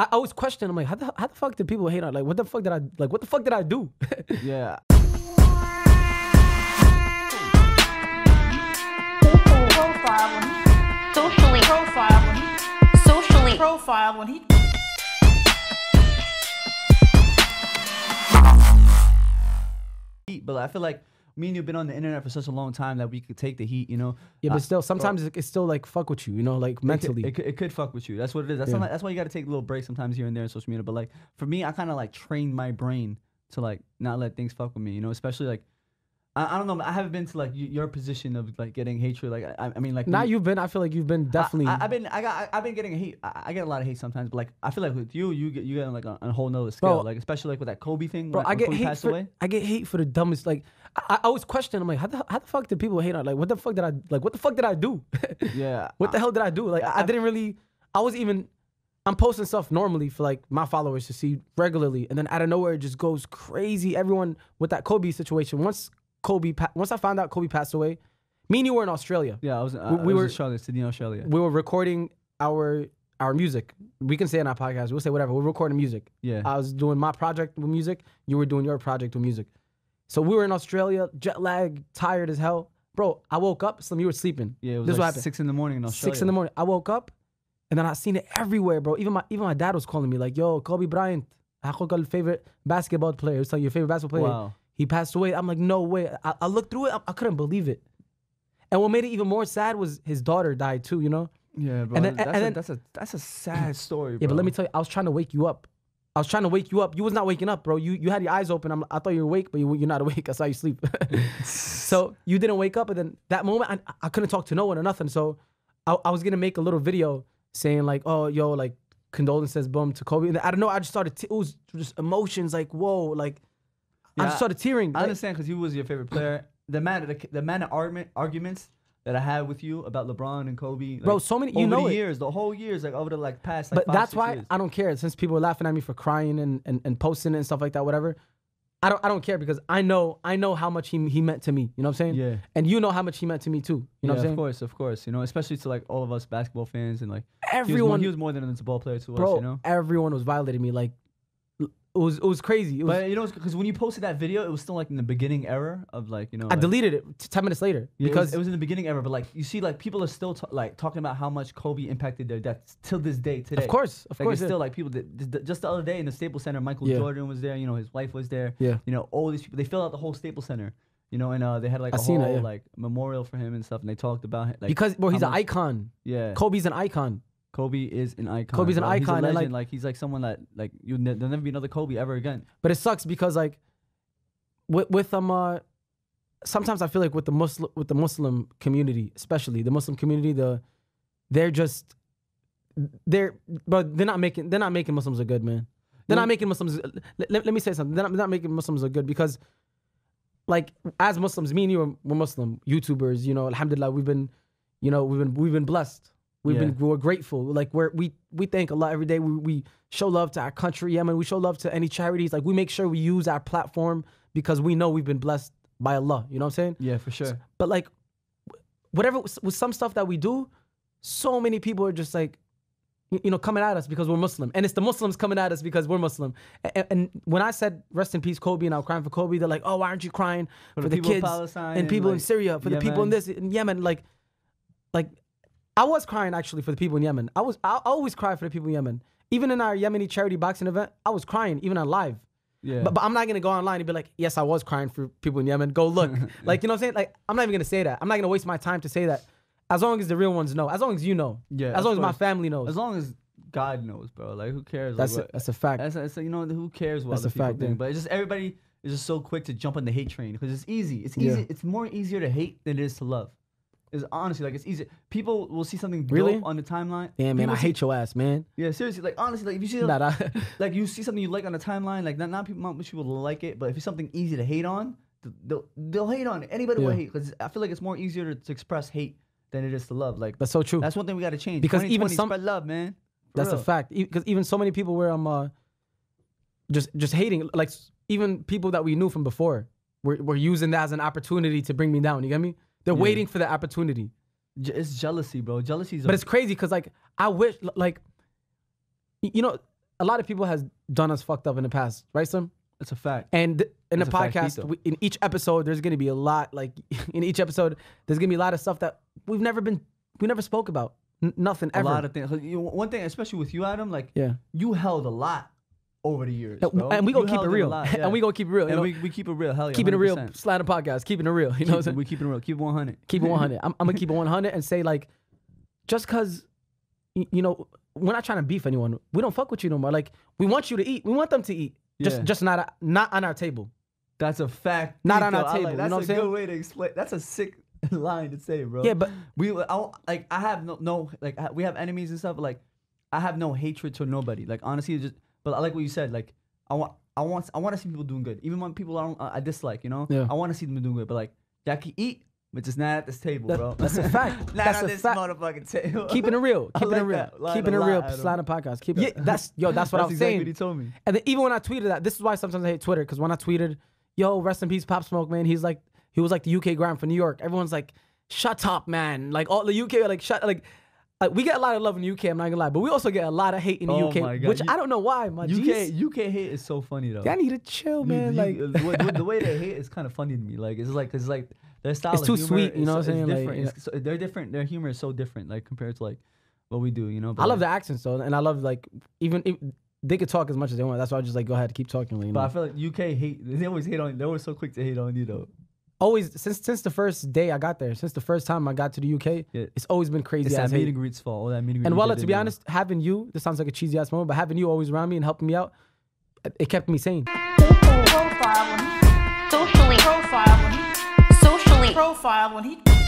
I always question. I'm like, how the how the fuck did people hate on? Like, what the fuck did I like? What the fuck did I do? yeah. Socially he. Socially profile when he. But I feel like me and you've been on the internet for such a long time that we could take the heat, you know. Yeah, but uh, still, sometimes it's still like fuck with you, you know, like mentally. It could, it, it could fuck with you. That's what it is. That's, yeah. that's why you got to take little breaks sometimes here and there in social media. But like for me, I kind of like trained my brain to like not let things fuck with me, you know, especially like I, I don't know. I haven't been to like your position of like getting hatred. Like I, I mean, like Now you've been. I feel like you've been definitely. I, have been. I got. I, have been getting hate. I, I get a lot of hate sometimes. But like, I feel like with you, you get you get like a, a whole nother scale. Bro. like especially like with that Kobe thing. Bro, when, I get Kobe hate. For, away. I get hate for the dumbest. Like I, I always question. I'm like, how the how the fuck did people hate on? Like, what the fuck did I like? What the fuck did I do? Yeah. what the hell did I do? Like, I, I didn't really. I was even. I'm posting stuff normally for like my followers to see regularly, and then out of nowhere it just goes crazy. Everyone with that Kobe situation. Once Kobe, pa- once I found out Kobe passed away, me and you were in Australia. Yeah, I was. Uh, we, I was were Australia, Sydney, Australia. We were recording our our music. We can say in our podcast, we'll say whatever. We're recording music. Yeah. I was doing my project with music. You were doing your project with music. So we were in Australia, jet lag, tired as hell. Bro, I woke up, Slim, you were sleeping. Yeah, it was this like happened. six in the morning in Australia. Six in the morning. I woke up and then I seen it everywhere, bro. Even my even my dad was calling me, like, yo, Kobe Bryant, I Hakoka favorite basketball player. So your favorite basketball player. Wow. He passed away. I'm like, no way. I, I looked through it. I, I, couldn't believe it. And what made it even more sad was his daughter died too. You know. Yeah, bro. And then, that's, and a, that's a that's a sad story. Yeah, bro. but let me tell you, I was trying to wake you up. I was trying to wake you up. You was not waking up, bro. You you had your eyes open. I'm, i thought you were awake, but you, are not awake. I saw you sleep. so you didn't wake up. And then that moment, I, I couldn't talk to no one or nothing. So I, I, was gonna make a little video saying like, oh yo, like condolences, bum to Kobe. And I don't know. I just started. T- it was just emotions like, whoa, like I just started tearing. I like- understand because he was your favorite player. The man, the, the man of argument, arguments that I had with you about LeBron and Kobe, like, Bro, so many- you over know the years, the whole years, like over the like past. Like, but five, that's six why years. I don't care. Since people are laughing at me for crying and, and, and posting and stuff like that, whatever. I don't I don't care because I know I know how much he he meant to me. You know what I'm saying? Yeah. And you know how much he meant to me too. You know what I'm saying? of course, of course. You know, especially to like all of us basketball fans and like he was more- Everyone- he was more, than just a ball player to Bro, us. You know, everyone was violating me. Like it was it was crazy. It was, but you know, because when you posted that video, it was still like in the beginning era of like you know. I like, deleted it t- ten minutes later because it was, it was, in the beginning era. But like you see, like people are still t- like talking about how much Kobe impacted their deaths till this day. Today, of course, of like, course, still like people. That, just the other day in the Staples Center, Michael yeah. Jordan was there. You know, his wife was there. Yeah, you know, all these people. They filled out the whole Staples Center. You know, and uh, they had like a whole like memorial for him and stuff, and they talked about him like, because well, he's an much, icon. Yeah, Kobe's an icon. Kobe is an icon. Kobe's an bro. icon. He's a legend. Like, like, he's like someone that like you ne- there'll never be another Kobe ever again. But it sucks because like with with um uh, sometimes I feel like with the Muslim with the Muslim community, especially the Muslim community, the they're just they're but they're not making they're not making Muslims a good, man. They're yeah. not mm. making Muslims. Let, let me say something. They're not, they're not making Muslims look good because, like, as Muslims, me and you are, we're Muslim YouTubers. You know, Alhamdulillah, we've been, you know, we've been we've been blessed We've yeah. been we're grateful. Like we're we we thank a lot every day. We we show love to our country. I mean, we show love to any charities. Like we make sure we use our platform because we know we've been blessed by Allah. You know what I'm saying? Yeah, for sure. So, but like, whatever with some stuff that we do, so many people are just like, you know, coming at us because we're Muslim, and it's the Muslims coming at us because we're Muslim. And, and when I said rest in peace, Kobe, and I'm crying for Kobe, they're like, oh, why aren't you crying for, for the, the kids and people like, in Syria, for Yemen. the people in this in Yemen, like, like I was crying actually for the people in Yemen. I was I always cry for the people in Yemen. Even in our Yemeni charity boxing event, I was crying even on live. Yeah. But, but I'm not gonna go online and be like, yes, I was crying for people in Yemen. Go look. like you know what I'm saying? Like I'm not even gonna say that. I'm not gonna waste my time to say that. As long as the real ones know. As long as you know. Yeah. As long as, as my family knows. As long as God knows, bro. Like who cares? That's like, a, that's a fact. That's, that's a, you know who cares what that's a fact, think. But it's just everybody is just so quick to jump on the hate train because it's easy. It's easy. Yeah. It's more easier to hate than it is to love is honestly like it's easy. People will see something really? on the timeline. Damn man, I see, hate your ass, man. Yeah, seriously. Like honestly, like if you see nah, like you see something you like on the timeline, like not not people, not much people like it, but if it's something easy to hate on, they'll they'll hate on it. Anybody yeah. will hate because I feel like it's more easier to, to, express hate than it is to love. Like that's so true. That's one thing we got to change because even some spread love, man. that's real. a fact. Because even so many people where I'm uh, just just hating, like even people that we knew from before, were were using that as an opportunity to bring me down. You get me? They're yeah. waiting for the opportunity. Je- it's jealousy, bro. is. But a- it's crazy because like I wish like, you know, a lot of people has done us fucked up in the past, right, Slim? It's a fact. And in it's the podcast, we, in each episode, there's gonna be a lot. Like in each episode, there's gonna be a lot of stuff that we've never been, we never spoke about. N- nothing. Ever. A lot of things. One thing, especially with you, Adam. Like, yeah, you held a lot over the years. and we gonna you keep it real. Lot, yeah. and we gonna keep it real. and we, we keep it real. Hell yeah, keeping 100%. it real. Slide a podcast. Keeping it real. You know, what I'm we keep it real. Keep it 100. Keep it 100. I'm, I'm gonna keep it 100 and say like, just cause, you know, we're not trying to beef anyone. We don't fuck with you no more. Like we want you to eat. We want them to eat. Yeah. Just just not not on our table. That's a fact. Not on our table. Like, that's you know a good saying? way to explain. That's a sick line to say, bro. Yeah, but we I, like I have no no like we have enemies and stuff. But, like I have no hatred to nobody. Like honestly, just but I like what you said. Like I want I want I want to see people doing good, even when people I don't I dislike. You know, yeah. I want to see them doing good. But like Jackie eat. But just not at this table, that, bro. That's a fact. not that's on this fact. motherfucking table. Keeping it real. Keeping like it real. keeping it real. Slide podcast. Keep it. Yeah, that's yo. That's what I was exactly saying. What he told me. And then even when I tweeted that, this is why sometimes I hate Twitter because when I tweeted, "Yo, rest in peace, Pop Smoke, man," he's like, he was like the UK grind for New York. Everyone's like, shut up, man. Like all the UK, like shut, like like we get a lot of love in the UK. I'm not gonna lie, but we also get a lot of hate in the oh UK, which you, I don't know why. My UK G's. UK hate is so funny though. I need to chill, man. You, you, like the, way they hate is kind of funny to me. Like it's like it's like their style. It's too humor, sweet, you know what I'm saying? Different. Like, yeah. so they're different. Their humor is so different, like compared to like what we do. You know. But I love the accents though, and I love like even. If, they could talk as much as they want. That's why I just like go ahead, keep talking. You know? But I feel like UK hate. They always hate on. they always so quick to hate on you though always since since the first day I got there, since the first time I got to the UK, yeah. it's always been crazy. It's that meet and greets fault. All that meet and And while to be honest, having you, this sounds like a cheesy ass moment, but having you always around me and helping me out, it kept me sane. Socially profile when he socially profile when he